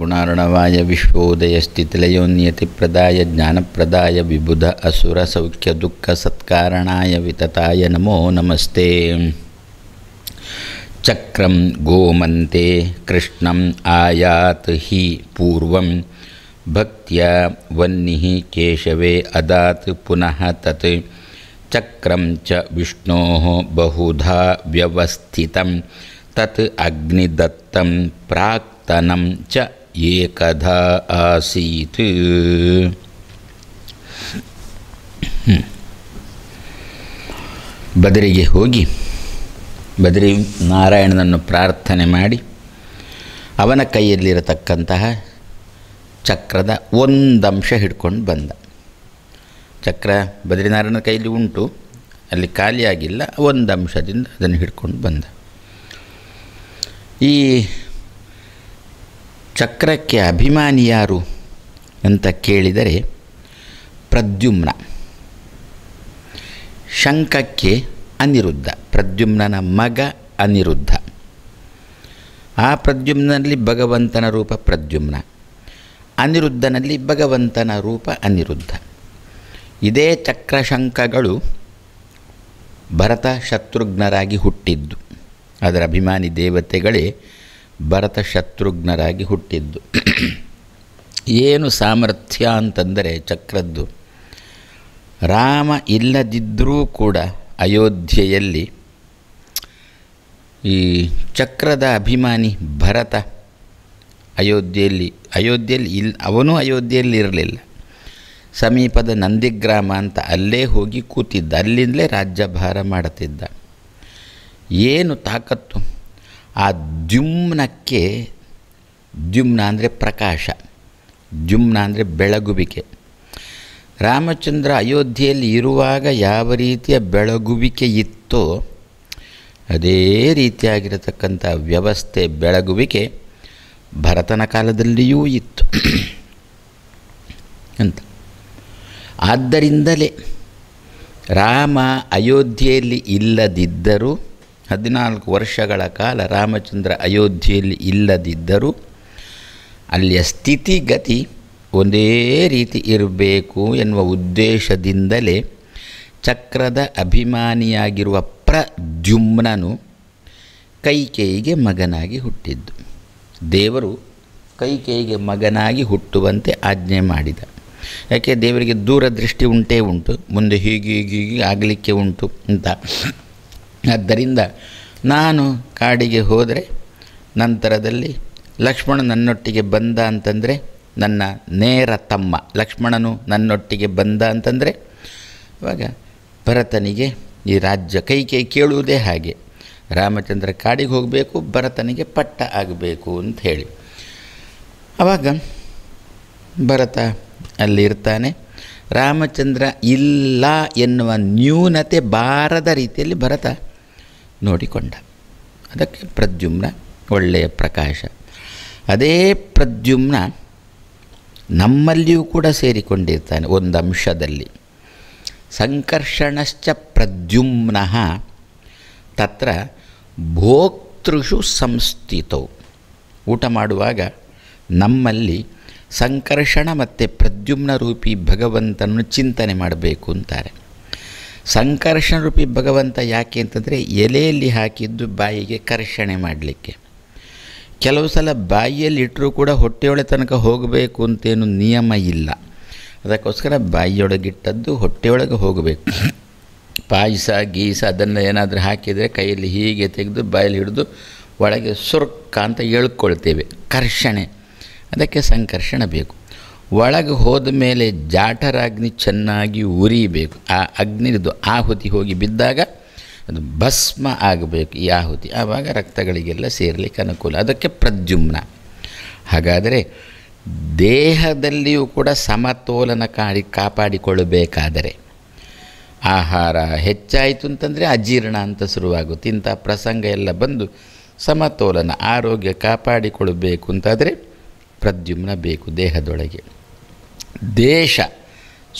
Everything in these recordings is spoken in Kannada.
गुणाय प्रदाय ज्ञान प्रदाय विबुध सत्कारणाय वितताय नमो नमस्ते चक्रम गोमन्ते कृष्ण आयात हि पूर्वं भक्त्या वह्निः केशवे अदात पुनः तत् चक्रम च विष्णो बहुधा व्यवस्थित तत् अग्निदत्तं प्राक नूतनं ಚ एकधा ಆಸೀತ್ ಬದರಿಗೆ ಹೋಗಿ ಬದರಿ ನಾರಾಯಣನನ್ನು ಪ್ರಾರ್ಥನೆ ಮಾಡಿ ಅವನ ಕೈಯಲ್ಲಿರತಕ್ಕಂತಹ ಚಕ್ರದ ಒಂದಂಶ ಹಿಡ್ಕೊಂಡು ಬಂದ ಚಕ್ರ ಬದ್ರಿನಾರಾಯಣನ ಕೈಯಲ್ಲಿ ಉಂಟು ಅಲ್ಲಿ ಖಾಲಿಯಾಗಿಲ್ಲ ಒಂದು ಅಂಶದಿಂದ ಅದನ್ನು ಹಿಡ್ಕೊಂಡು ಬಂದ ಈ ಚಕ್ರಕ್ಕೆ ಅಭಿಮಾನಿಯಾರು ಅಂತ ಕೇಳಿದರೆ ಪ್ರದ್ಯುಮ್ನ ಶಂಕಕ್ಕೆ ಅನಿರುದ್ಧ ಪ್ರದ್ಯುಮ್ನನ ಮಗ ಅನಿರುದ್ಧ ಆ ಪ್ರದ್ಯುಮ್ನಲ್ಲಿ ಭಗವಂತನ ರೂಪ ಪ್ರದ್ಯುಮ್ನ ಅನಿರುದ್ಧನಲ್ಲಿ ಭಗವಂತನ ರೂಪ ಅನಿರುದ್ಧ ಇದೇ ಚಕ್ರಶಂಕಗಳು ಭರತ ಶತ್ರುಘ್ನರಾಗಿ ಹುಟ್ಟಿದ್ದು ಅದರ ಅಭಿಮಾನಿ ದೇವತೆಗಳೇ ಭರತ ಶತ್ರುಘ್ನರಾಗಿ ಹುಟ್ಟಿದ್ದು ಏನು ಸಾಮರ್ಥ್ಯ ಅಂತಂದರೆ ಚಕ್ರದ್ದು ರಾಮ ಇಲ್ಲದಿದ್ದರೂ ಕೂಡ ಅಯೋಧ್ಯೆಯಲ್ಲಿ ಈ ಚಕ್ರದ ಅಭಿಮಾನಿ ಭರತ ಅಯೋಧ್ಯೆಯಲ್ಲಿ ಅಯೋಧ್ಯೆಯಲ್ಲಿ ಇಲ್ ಅವನೂ ಅಯೋಧ್ಯೆಯಲ್ಲಿ ಇರಲಿಲ್ಲ ಸಮೀಪದ ನಂದಿಗ್ರಾಮ ಅಂತ ಅಲ್ಲೇ ಹೋಗಿ ಕೂತಿದ್ದ ಅಲ್ಲಿಂದಲೇ ರಾಜ್ಯಭಾರ ಮಾಡುತ್ತಿದ್ದ ಏನು ತಾಕತ್ತು ಆ ದ್ಯುಮ್ನಕ್ಕೆ ದ್ಯುಮ್ನ ಅಂದರೆ ಪ್ರಕಾಶ ದ್ಯುಮ್ನ ಅಂದರೆ ಬೆಳಗುವಿಕೆ ರಾಮಚಂದ್ರ ಅಯೋಧ್ಯೆಯಲ್ಲಿ ಇರುವಾಗ ಯಾವ ರೀತಿಯ ಬೆಳಗುವಿಕೆ ಇತ್ತೋ ಅದೇ ರೀತಿಯಾಗಿರತಕ್ಕಂಥ ವ್ಯವಸ್ಥೆ ಬೆಳಗುವಿಕೆ ಭರತನ ಕಾಲದಲ್ಲಿಯೂ ಇತ್ತು ಅಂತ ಆದ್ದರಿಂದಲೇ ರಾಮ ಅಯೋಧ್ಯೆಯಲ್ಲಿ ಇಲ್ಲದಿದ್ದರೂ ಹದಿನಾಲ್ಕು ವರ್ಷಗಳ ಕಾಲ ರಾಮಚಂದ್ರ ಅಯೋಧ್ಯೆಯಲ್ಲಿ ಇಲ್ಲದಿದ್ದರೂ ಅಲ್ಲಿಯ ಸ್ಥಿತಿಗತಿ ಒಂದೇ ರೀತಿ ಇರಬೇಕು ಎನ್ನುವ ಉದ್ದೇಶದಿಂದಲೇ ಚಕ್ರದ ಅಭಿಮಾನಿಯಾಗಿರುವ ಪ್ರದ್ಯುಮ್ನನು ಕೈಕೇಯಿಗೆ ಮಗನಾಗಿ ಹುಟ್ಟಿದ್ದು ದೇವರು ಕೈಕೇಯಿಗೆ ಮಗನಾಗಿ ಹುಟ್ಟುವಂತೆ ಆಜ್ಞೆ ಮಾಡಿದ ಯಾಕೆ ದೇವರಿಗೆ ದೂರದೃಷ್ಟಿ ಉಂಟೇ ಉಂಟು ಮುಂದೆ ಹೀಗೆ ಹೀಗೆ ಹೀಗೆ ಆಗಲಿಕ್ಕೆ ಉಂಟು ಅಂತ ಆದ್ದರಿಂದ ನಾನು ಕಾಡಿಗೆ ಹೋದರೆ ನಂತರದಲ್ಲಿ ಲಕ್ಷ್ಮಣ ನನ್ನೊಟ್ಟಿಗೆ ಬಂದ ಅಂತಂದರೆ ನನ್ನ ನೇರ ತಮ್ಮ ಲಕ್ಷ್ಮಣನು ನನ್ನೊಟ್ಟಿಗೆ ಬಂದ ಅಂತಂದರೆ ಇವಾಗ ಭರತನಿಗೆ ಈ ರಾಜ್ಯ ಕೈ ಕೈ ಕೇಳುವುದೇ ಹಾಗೆ ರಾಮಚಂದ್ರ ಕಾಡಿಗೆ ಹೋಗಬೇಕು ಭರತನಿಗೆ ಪಟ್ಟ ಆಗಬೇಕು ಅಂತ ಹೇಳಿ ಆವಾಗ ಭರತ ಅಲ್ಲಿರ್ತಾನೆ ರಾಮಚಂದ್ರ ಇಲ್ಲ ಎನ್ನುವ ನ್ಯೂನತೆ ಬಾರದ ರೀತಿಯಲ್ಲಿ ಭರತ ನೋಡಿಕೊಂಡ ಅದಕ್ಕೆ ಪ್ರದ್ಯುಮ್ನ ಒಳ್ಳೆಯ ಪ್ರಕಾಶ ಅದೇ ಪ್ರದ್ಯುಮ್ನ ನಮ್ಮಲ್ಲಿಯೂ ಕೂಡ ಸೇರಿಕೊಂಡಿರ್ತಾನೆ ಒಂದು ಅಂಶದಲ್ಲಿ ಸಂಕರ್ಷಣಶ್ಚ ಪ್ರದ್ಯುಮ್ನ ತತ್ರ ಭೋಕ್ತೃಷು ಸಂಸ್ಥಿತವು ಊಟ ಮಾಡುವಾಗ ನಮ್ಮಲ್ಲಿ ಸಂಕರ್ಷಣ ಮತ್ತು ಪ್ರದ್ಯುಮ್ನ ರೂಪಿ ಭಗವಂತನನ್ನು ಚಿಂತನೆ ಮಾಡಬೇಕು ಅಂತಾರೆ ಸಂಕರ್ಷಣ ರೂಪಿ ಭಗವಂತ ಯಾಕೆ ಅಂತಂದರೆ ಎಲೆಯಲ್ಲಿ ಹಾಕಿದ್ದು ಬಾಯಿಗೆ ಕರ್ಷಣೆ ಮಾಡಲಿಕ್ಕೆ ಕೆಲವು ಸಲ ಬಾಯಿಯಲ್ಲಿ ಕೂಡ ಹೊಟ್ಟೆಯೊಳೆ ತನಕ ಹೋಗಬೇಕು ಅಂತೇನು ನಿಯಮ ಇಲ್ಲ ಅದಕ್ಕೋಸ್ಕರ ಬಾಯಿಯೊಳಗಿಟ್ಟದ್ದು ಹೊಟ್ಟೆಯೊಳಗೆ ಹೋಗಬೇಕು ಪಾಯಸ ಗೀಸ ಅದನ್ನು ಏನಾದರೂ ಹಾಕಿದರೆ ಕೈಯಲ್ಲಿ ಹೀಗೆ ತೆಗೆದು ಬಾಯಲ್ಲಿ ಹಿಡಿದು ಒಳಗೆ ಸುರ್ಕ ಅಂತ ಹೇಳ್ಕೊಳ್ತೇವೆ ಕರ್ಷಣೆ ಅದಕ್ಕೆ ಸಂಕರ್ಷಣ ಬೇಕು ಒಳಗೆ ಹೋದ ಮೇಲೆ ಜಾಠರಾಗ್ನಿ ಚೆನ್ನಾಗಿ ಉರಿಬೇಕು ಆ ಅಗ್ನಿದು ಆಹುತಿ ಹೋಗಿ ಬಿದ್ದಾಗ ಅದು ಭಸ್ಮ ಆಗಬೇಕು ಈ ಆಹುತಿ ಆವಾಗ ರಕ್ತಗಳಿಗೆಲ್ಲ ಸೇರಲಿಕ್ಕೆ ಅನುಕೂಲ ಅದಕ್ಕೆ ಪ್ರದ್ಯುಮ್ನ ಹಾಗಾದರೆ ದೇಹದಲ್ಲಿಯೂ ಕೂಡ ಸಮತೋಲನ ಕಾಡಿ ಕಾಪಾಡಿಕೊಳ್ಳಬೇಕಾದರೆ ಆಹಾರ ಹೆಚ್ಚಾಯಿತು ಅಂತಂದರೆ ಅಜೀರ್ಣ ಅಂತ ಶುರುವಾಗುತ್ತೆ ಇಂಥ ಪ್ರಸಂಗ ಎಲ್ಲ ಬಂದು ಸಮತೋಲನ ಆರೋಗ್ಯ ಕಾಪಾಡಿಕೊಳ್ಳಬೇಕು ಅಂತಾದರೆ ಪ್ರದ್ಯುಮ್ನ ಬೇಕು ದೇಹದೊಳಗೆ ದೇಶ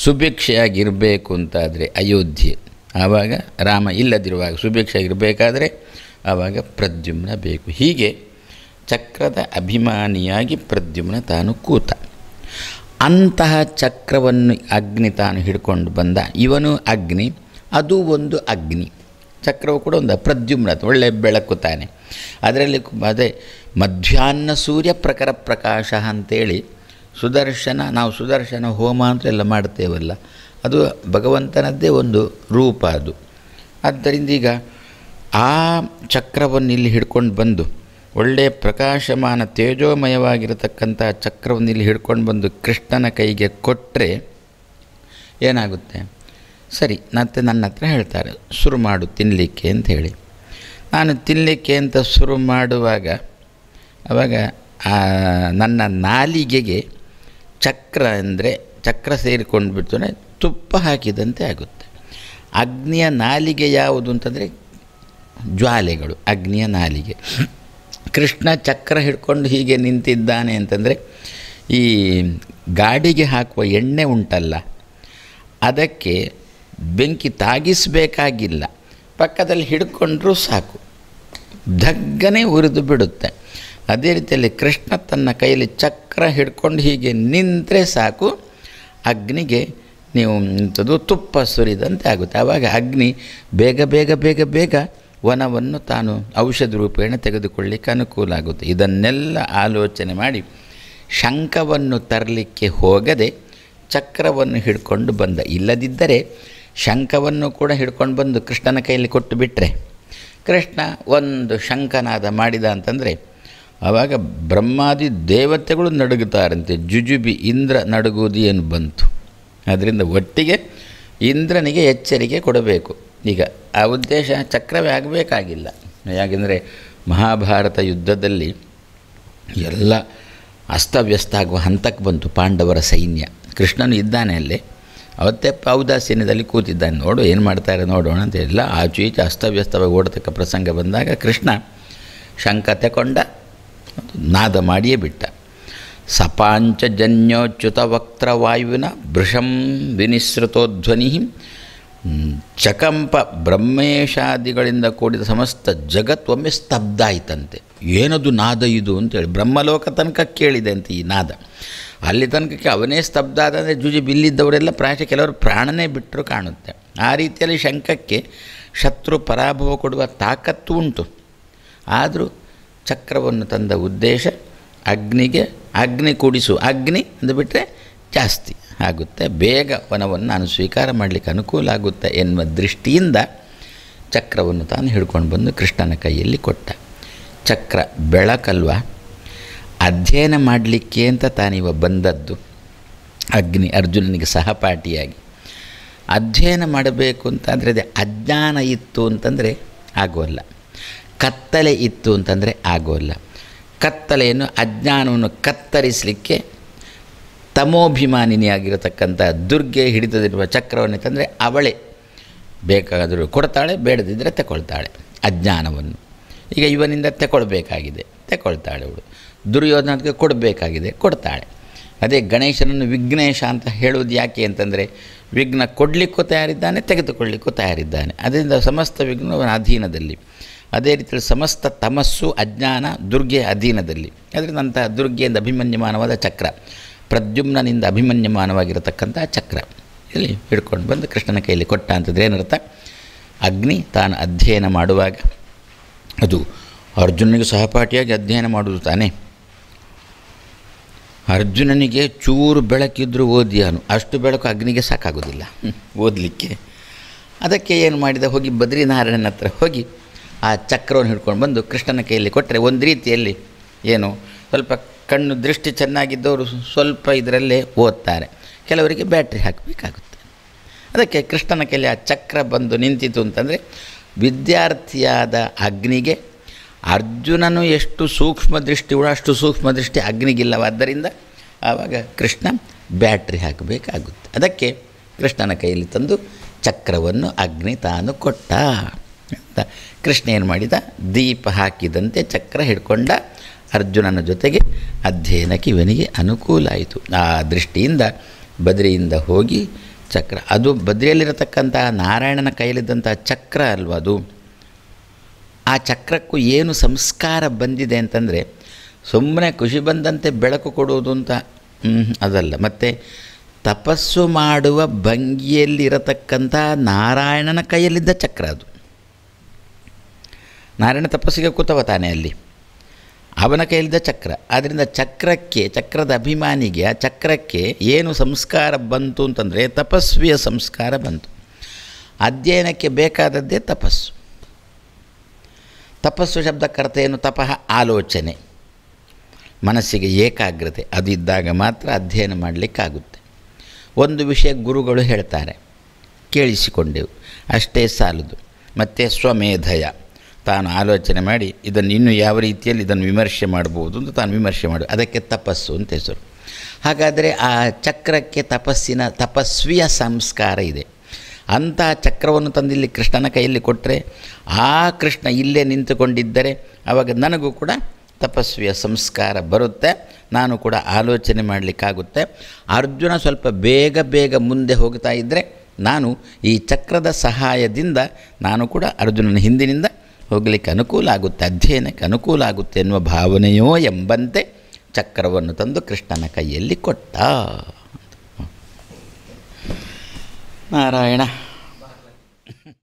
ಸುಭಿಕ್ಷೆಯಾಗಿರಬೇಕು ಅಂತಾದರೆ ಅಯೋಧ್ಯೆ ಆವಾಗ ರಾಮ ಇಲ್ಲದಿರುವಾಗ ಸುಭಿಕ್ಷೆಯಾಗಿರಬೇಕಾದರೆ ಆವಾಗ ಪ್ರದ್ಯುಮ್ನ ಬೇಕು ಹೀಗೆ ಚಕ್ರದ ಅಭಿಮಾನಿಯಾಗಿ ಪ್ರದ್ಯುಮ್ನ ತಾನು ಕೂತ ಅಂತಹ ಚಕ್ರವನ್ನು ಅಗ್ನಿ ತಾನು ಹಿಡ್ಕೊಂಡು ಬಂದ ಇವನು ಅಗ್ನಿ ಅದು ಒಂದು ಅಗ್ನಿ ಚಕ್ರವು ಕೂಡ ಒಂದು ಪ್ರದ್ಯುಮ್ನ ಒಳ್ಳೆಯ ಬೆಳಕು ತಾನೆ ಅದರಲ್ಲಿ ಅದೇ ಮಧ್ಯಾಹ್ನ ಸೂರ್ಯ ಪ್ರಖರ ಪ್ರಕಾಶ ಅಂತೇಳಿ ಸುದರ್ಶನ ನಾವು ಸುದರ್ಶನ ಹೋಮ ಎಲ್ಲ ಮಾಡ್ತೇವಲ್ಲ ಅದು ಭಗವಂತನದ್ದೇ ಒಂದು ರೂಪ ಅದು ಆದ್ದರಿಂದ ಈಗ ಆ ಚಕ್ರವನ್ನು ಇಲ್ಲಿ ಹಿಡ್ಕೊಂಡು ಬಂದು ಒಳ್ಳೆಯ ಪ್ರಕಾಶಮಾನ ತೇಜೋಮಯವಾಗಿರತಕ್ಕಂಥ ಚಕ್ರವನ್ನು ಇಲ್ಲಿ ಹಿಡ್ಕೊಂಡು ಬಂದು ಕೃಷ್ಣನ ಕೈಗೆ ಕೊಟ್ಟರೆ ಏನಾಗುತ್ತೆ ಸರಿ ಮತ್ತೆ ನನ್ನ ಹತ್ರ ಹೇಳ್ತಾರೆ ಶುರು ಮಾಡು ತಿನ್ನಲಿಕ್ಕೆ ಅಂತ ಹೇಳಿ ನಾನು ತಿನ್ನಲಿಕ್ಕೆ ಅಂತ ಶುರು ಮಾಡುವಾಗ ಆವಾಗ ನನ್ನ ನಾಲಿಗೆಗೆ ಚಕ್ರ ಅಂದರೆ ಚಕ್ರ ಸೇರಿಕೊಂಡು ಬಿಡ್ತಾನೆ ತುಪ್ಪ ಹಾಕಿದಂತೆ ಆಗುತ್ತೆ ಅಗ್ನಿಯ ನಾಲಿಗೆ ಯಾವುದು ಅಂತಂದರೆ ಜ್ವಾಲೆಗಳು ಅಗ್ನಿಯ ನಾಲಿಗೆ ಕೃಷ್ಣ ಚಕ್ರ ಹಿಡ್ಕೊಂಡು ಹೀಗೆ ನಿಂತಿದ್ದಾನೆ ಅಂತಂದರೆ ಈ ಗಾಡಿಗೆ ಹಾಕುವ ಎಣ್ಣೆ ಉಂಟಲ್ಲ ಅದಕ್ಕೆ ಬೆಂಕಿ ತಾಗಿಸಬೇಕಾಗಿಲ್ಲ ಪಕ್ಕದಲ್ಲಿ ಹಿಡ್ಕೊಂಡ್ರೂ ಸಾಕು ಧಗ್ಗನೆ ಉರಿದು ಬಿಡುತ್ತೆ ಅದೇ ರೀತಿಯಲ್ಲಿ ಕೃಷ್ಣ ತನ್ನ ಕೈಯಲ್ಲಿ ಚಕ್ರ ಹಿಡ್ಕೊಂಡು ಹೀಗೆ ನಿಂತರೆ ಸಾಕು ಅಗ್ನಿಗೆ ನೀವು ನಿಂತದು ತುಪ್ಪ ಸುರಿದಂತೆ ಆಗುತ್ತೆ ಆವಾಗ ಅಗ್ನಿ ಬೇಗ ಬೇಗ ಬೇಗ ಬೇಗ ವನವನ್ನು ತಾನು ಔಷಧ ರೂಪೇಣ ತೆಗೆದುಕೊಳ್ಳಿಕ್ಕೆ ಅನುಕೂಲ ಆಗುತ್ತೆ ಇದನ್ನೆಲ್ಲ ಆಲೋಚನೆ ಮಾಡಿ ಶಂಖವನ್ನು ತರಲಿಕ್ಕೆ ಹೋಗದೆ ಚಕ್ರವನ್ನು ಹಿಡ್ಕೊಂಡು ಬಂದ ಇಲ್ಲದಿದ್ದರೆ ಶಂಕವನ್ನು ಕೂಡ ಹಿಡ್ಕೊಂಡು ಬಂದು ಕೃಷ್ಣನ ಕೈಯಲ್ಲಿ ಕೊಟ್ಟು ಬಿಟ್ಟರೆ ಕೃಷ್ಣ ಒಂದು ಶಂಕನಾದ ಮಾಡಿದ ಅಂತಂದರೆ ಆವಾಗ ಬ್ರಹ್ಮಾದಿ ದೇವತೆಗಳು ನಡುಗುತ್ತಾರಂತೆ ಜುಜುಬಿ ಇಂದ್ರ ನಡುಗುವುದು ಏನು ಬಂತು ಅದರಿಂದ ಒಟ್ಟಿಗೆ ಇಂದ್ರನಿಗೆ ಎಚ್ಚರಿಕೆ ಕೊಡಬೇಕು ಈಗ ಆ ಉದ್ದೇಶ ಚಕ್ರವೇ ಆಗಬೇಕಾಗಿಲ್ಲ ಯಾಕೆಂದರೆ ಮಹಾಭಾರತ ಯುದ್ಧದಲ್ಲಿ ಎಲ್ಲ ಅಸ್ತವ್ಯಸ್ತ ಆಗುವ ಹಂತಕ್ಕೆ ಬಂತು ಪಾಂಡವರ ಸೈನ್ಯ ಕೃಷ್ಣನು ಇದ್ದಾನೆ ಅಲ್ಲಿ ಅವತ್ತೇ ಔದಾಸೀನ್ಯದಲ್ಲಿ ಕೂತಿದ್ದಾನೆ ನೋಡು ಏನು ಮಾಡ್ತಾರೆ ನೋಡೋಣ ಅಂತ ಎಲ್ಲ ಆಚು ಈಚೆ ಅಸ್ತವ್ಯಸ್ತವಾಗಿ ಓಡತಕ್ಕ ಪ್ರಸಂಗ ಬಂದಾಗ ಕೃಷ್ಣ ಶಂಕ ತಗೊಂಡ ನಾದ ಮಾಡಿಯೇ ಬಿಟ್ಟ ಸಪಾಂಚಜನ್ಯೋಚ್ಯುತ ವಕ್ರ ವಾಯುವಿನ ಭೃಶಂ ವಿನಿಸೃತೋಧ್ವನಿ ಚಕಂಪ ಬ್ರಹ್ಮೇಶಾದಿಗಳಿಂದ ಕೂಡಿದ ಸಮಸ್ತ ಜಗತ್ ಒಮ್ಮೆ ಸ್ತಬ್ಧ ಆಯಿತಂತೆ ಏನದು ನಾದ ಇದು ಅಂತೇಳಿ ಬ್ರಹ್ಮಲೋಕ ತನಕ ಕೇಳಿದೆ ಅಂತ ಈ ನಾದ ಅಲ್ಲಿ ತನಕಕ್ಕೆ ಅವನೇ ಸ್ತಬ್ಧ ಆದರೆ ಜುಜಿ ಬಿಲ್ಲಿದ್ದವರೆಲ್ಲ ಪ್ರಾಯಶಃ ಕೆಲವರು ಪ್ರಾಣನೇ ಬಿಟ್ಟರು ಕಾಣುತ್ತೆ ಆ ರೀತಿಯಲ್ಲಿ ಶಂಕಕ್ಕೆ ಶತ್ರು ಪರಾಭವ ಕೊಡುವ ತಾಕತ್ತು ಉಂಟು ಆದರೂ ಚಕ್ರವನ್ನು ತಂದ ಉದ್ದೇಶ ಅಗ್ನಿಗೆ ಅಗ್ನಿ ಕೂಡಿಸು ಅಗ್ನಿ ಬಿಟ್ಟರೆ ಜಾಸ್ತಿ ಆಗುತ್ತೆ ಬೇಗ ವನವನ್ನು ನಾನು ಸ್ವೀಕಾರ ಮಾಡಲಿಕ್ಕೆ ಅನುಕೂಲ ಆಗುತ್ತೆ ಎನ್ನುವ ದೃಷ್ಟಿಯಿಂದ ಚಕ್ರವನ್ನು ತಾನು ಹಿಡ್ಕೊಂಡು ಬಂದು ಕೃಷ್ಣನ ಕೈಯಲ್ಲಿ ಕೊಟ್ಟ ಚಕ್ರ ಬೆಳಕಲ್ವ ಅಧ್ಯಯನ ಮಾಡಲಿಕ್ಕೆ ಅಂತ ತಾನಿವ ಬಂದದ್ದು ಅಗ್ನಿ ಅರ್ಜುನನಿಗೆ ಸಹಪಾಠಿಯಾಗಿ ಅಧ್ಯಯನ ಮಾಡಬೇಕು ಅಂತಂದರೆ ಅದೇ ಅಜ್ಞಾನ ಇತ್ತು ಅಂತಂದರೆ ಆಗೋಲ್ಲ ಕತ್ತಲೆ ಇತ್ತು ಅಂತಂದರೆ ಆಗೋಲ್ಲ ಕತ್ತಲೆಯನ್ನು ಅಜ್ಞಾನವನ್ನು ಕತ್ತರಿಸಲಿಕ್ಕೆ ತಮೋಭಿಮಾನಿನಿಯಾಗಿರತಕ್ಕಂಥ ದುರ್ಗೆ ಹಿಡಿತದಿರುವ ಚಕ್ರವನ್ನು ತಂದರೆ ಅವಳೇ ಬೇಕಾದರೂ ಕೊಡ್ತಾಳೆ ಬೇಡದಿದ್ದರೆ ತಗೊಳ್ತಾಳೆ ಅಜ್ಞಾನವನ್ನು ಈಗ ಇವನಿಂದ ತಗೊಳ್ಬೇಕಾಗಿದೆ ತಗೊಳ್ತಾಳೆ ಅವಳು ದುರ್ಯೋಧನಕ್ಕೆ ಕೊಡಬೇಕಾಗಿದೆ ಕೊಡ್ತಾಳೆ ಅದೇ ಗಣೇಶನನ್ನು ವಿಘ್ನೇಶ ಅಂತ ಹೇಳುವುದು ಯಾಕೆ ಅಂತಂದರೆ ವಿಘ್ನ ಕೊಡಲಿಕ್ಕೂ ತಯಾರಿದ್ದಾನೆ ತೆಗೆದುಕೊಳ್ಳಲಿಕ್ಕೂ ತಯಾರಿದ್ದಾನೆ ಅದರಿಂದ ಸಮಸ್ತ ವಿಘ್ನವನ ಅಧೀನದಲ್ಲಿ ಅದೇ ರೀತಿಯಲ್ಲಿ ಸಮಸ್ತ ತಮಸ್ಸು ಅಜ್ಞಾನ ದುರ್ಗೆ ಅಧೀನದಲ್ಲಿ ಅದರಿಂದ ಅಂತಹ ದುರ್ಗೆಯಿಂದ ಅಭಿಮನ್ಯಮಾನವಾದ ಚಕ್ರ ಪ್ರದ್ಯುಮ್ನಿಂದ ಅಭಿಮನ್ಯಮಾನವಾಗಿರತಕ್ಕಂಥ ಚಕ್ರ ಇಲ್ಲಿ ಹಿಡ್ಕೊಂಡು ಬಂದು ಕೃಷ್ಣನ ಕೈಯಲ್ಲಿ ಕೊಟ್ಟ ಅಂತಂದರೆ ಏನರ್ಥ ಅಗ್ನಿ ತಾನು ಅಧ್ಯಯನ ಮಾಡುವಾಗ ಅದು ಅರ್ಜುನನಿಗೆ ಸಹಪಾಠಿಯಾಗಿ ಅಧ್ಯಯನ ಮಾಡುವುದು ತಾನೇ ಅರ್ಜುನನಿಗೆ ಚೂರು ಬೆಳಕಿದ್ರೂ ಓದಿಯಾನು ಅಷ್ಟು ಬೆಳಕು ಅಗ್ನಿಗೆ ಸಾಕಾಗೋದಿಲ್ಲ ಓದಲಿಕ್ಕೆ ಅದಕ್ಕೆ ಏನು ಮಾಡಿದ ಹೋಗಿ ಬದ್ರಿನಾರಾಯಣನ ಹತ್ರ ಹೋಗಿ ಆ ಚಕ್ರವನ್ನು ಹಿಡ್ಕೊಂಡು ಬಂದು ಕೃಷ್ಣನ ಕೈಯಲ್ಲಿ ಕೊಟ್ಟರೆ ಒಂದು ರೀತಿಯಲ್ಲಿ ಏನು ಸ್ವಲ್ಪ ಕಣ್ಣು ದೃಷ್ಟಿ ಚೆನ್ನಾಗಿದ್ದವರು ಸ್ವಲ್ಪ ಇದರಲ್ಲೇ ಓದ್ತಾರೆ ಕೆಲವರಿಗೆ ಬ್ಯಾಟ್ರಿ ಹಾಕಬೇಕಾಗುತ್ತೆ ಅದಕ್ಕೆ ಕೃಷ್ಣನ ಕೈಯಲ್ಲಿ ಆ ಚಕ್ರ ಬಂದು ನಿಂತಿತು ಅಂತಂದರೆ ವಿದ್ಯಾರ್ಥಿಯಾದ ಅಗ್ನಿಗೆ ಅರ್ಜುನನು ಎಷ್ಟು ಸೂಕ್ಷ್ಮ ದೃಷ್ಟಿ ಕೂಡ ಅಷ್ಟು ಸೂಕ್ಷ್ಮ ದೃಷ್ಟಿ ಅಗ್ನಿಗಿಲ್ಲವಾದ್ದರಿಂದ ಆವಾಗ ಕೃಷ್ಣ ಬ್ಯಾಟ್ರಿ ಹಾಕಬೇಕಾಗುತ್ತೆ ಅದಕ್ಕೆ ಕೃಷ್ಣನ ಕೈಯಲ್ಲಿ ತಂದು ಚಕ್ರವನ್ನು ಅಗ್ನಿ ತಾನು ಕೊಟ್ಟ ಕೃಷ್ಣ ಏನು ಮಾಡಿದ ದೀಪ ಹಾಕಿದಂತೆ ಚಕ್ರ ಹಿಡ್ಕೊಂಡ ಅರ್ಜುನನ ಜೊತೆಗೆ ಅಧ್ಯಯನಕ್ಕೆ ಇವನಿಗೆ ಅನುಕೂಲ ಆಯಿತು ಆ ದೃಷ್ಟಿಯಿಂದ ಬದ್ರಿಯಿಂದ ಹೋಗಿ ಚಕ್ರ ಅದು ಬದ್ರಿಯಲ್ಲಿರತಕ್ಕಂತಹ ನಾರಾಯಣನ ಕೈಯಲ್ಲಿದ್ದಂತಹ ಚಕ್ರ ಅಲ್ವ ಅದು ಆ ಚಕ್ರಕ್ಕೂ ಏನು ಸಂಸ್ಕಾರ ಬಂದಿದೆ ಅಂತಂದರೆ ಸುಮ್ಮನೆ ಖುಷಿ ಬಂದಂತೆ ಬೆಳಕು ಕೊಡುವುದು ಅಂತ ಅದಲ್ಲ ಮತ್ತು ತಪಸ್ಸು ಮಾಡುವ ಭಂಗಿಯಲ್ಲಿರತಕ್ಕಂಥ ನಾರಾಯಣನ ಕೈಯಲ್ಲಿದ್ದ ಚಕ್ರ ಅದು ನಾರಾಯಣ ತಪಸ್ಸಿಗೆ ಕೂತವ ಕೂತವತಾನೆ ಅಲ್ಲಿ ಅವನ ಕೈಲಿದ್ದ ಚಕ್ರ ಆದ್ದರಿಂದ ಚಕ್ರಕ್ಕೆ ಚಕ್ರದ ಅಭಿಮಾನಿಗೆ ಆ ಚಕ್ರಕ್ಕೆ ಏನು ಸಂಸ್ಕಾರ ಬಂತು ಅಂತಂದರೆ ತಪಸ್ವಿಯ ಸಂಸ್ಕಾರ ಬಂತು ಅಧ್ಯಯನಕ್ಕೆ ಬೇಕಾದದ್ದೇ ತಪಸ್ಸು ತಪಸ್ಸು ಕರ್ತೆಯನ್ನು ತಪಃ ಆಲೋಚನೆ ಮನಸ್ಸಿಗೆ ಏಕಾಗ್ರತೆ ಅದು ಇದ್ದಾಗ ಮಾತ್ರ ಅಧ್ಯಯನ ಮಾಡಲಿಕ್ಕಾಗುತ್ತೆ ಒಂದು ವಿಷಯ ಗುರುಗಳು ಹೇಳ್ತಾರೆ ಕೇಳಿಸಿಕೊಂಡೆವು ಅಷ್ಟೇ ಸಾಲದು ಮತ್ತು ಸ್ವಮೇಧಯ ತಾನು ಆಲೋಚನೆ ಮಾಡಿ ಇದನ್ನು ಇನ್ನೂ ಯಾವ ರೀತಿಯಲ್ಲಿ ಇದನ್ನು ವಿಮರ್ಶೆ ಮಾಡ್ಬೋದು ಅಂತ ತಾನು ವಿಮರ್ಶೆ ಮಾಡಿ ಅದಕ್ಕೆ ತಪಸ್ಸು ಅಂತ ಹೆಸರು ಹಾಗಾದರೆ ಆ ಚಕ್ರಕ್ಕೆ ತಪಸ್ಸಿನ ತಪಸ್ವಿಯ ಸಂಸ್ಕಾರ ಇದೆ ಅಂಥ ಚಕ್ರವನ್ನು ತಂದಿಲ್ಲಿ ಕೃಷ್ಣನ ಕೈಯಲ್ಲಿ ಕೊಟ್ಟರೆ ಆ ಕೃಷ್ಣ ಇಲ್ಲೇ ನಿಂತುಕೊಂಡಿದ್ದರೆ ಆವಾಗ ನನಗೂ ಕೂಡ ತಪಸ್ವಿಯ ಸಂಸ್ಕಾರ ಬರುತ್ತೆ ನಾನು ಕೂಡ ಆಲೋಚನೆ ಮಾಡಲಿಕ್ಕಾಗುತ್ತೆ ಅರ್ಜುನ ಸ್ವಲ್ಪ ಬೇಗ ಬೇಗ ಮುಂದೆ ಹೋಗ್ತಾ ಇದ್ದರೆ ನಾನು ಈ ಚಕ್ರದ ಸಹಾಯದಿಂದ ನಾನು ಕೂಡ ಅರ್ಜುನನ ಹಿಂದಿನಿಂದ ಹೋಗಲಿಕ್ಕೆ ಅನುಕೂಲ ಆಗುತ್ತೆ ಅಧ್ಯಯನಕ್ಕೆ ಅನುಕೂಲ ಆಗುತ್ತೆ ಎನ್ನುವ ಭಾವನೆಯೋ ಎಂಬಂತೆ ಚಕ್ರವನ್ನು ತಂದು ಕೃಷ್ಣನ ಕೈಯಲ್ಲಿ ಕೊಟ್ಟ ನಾರಾಯಣ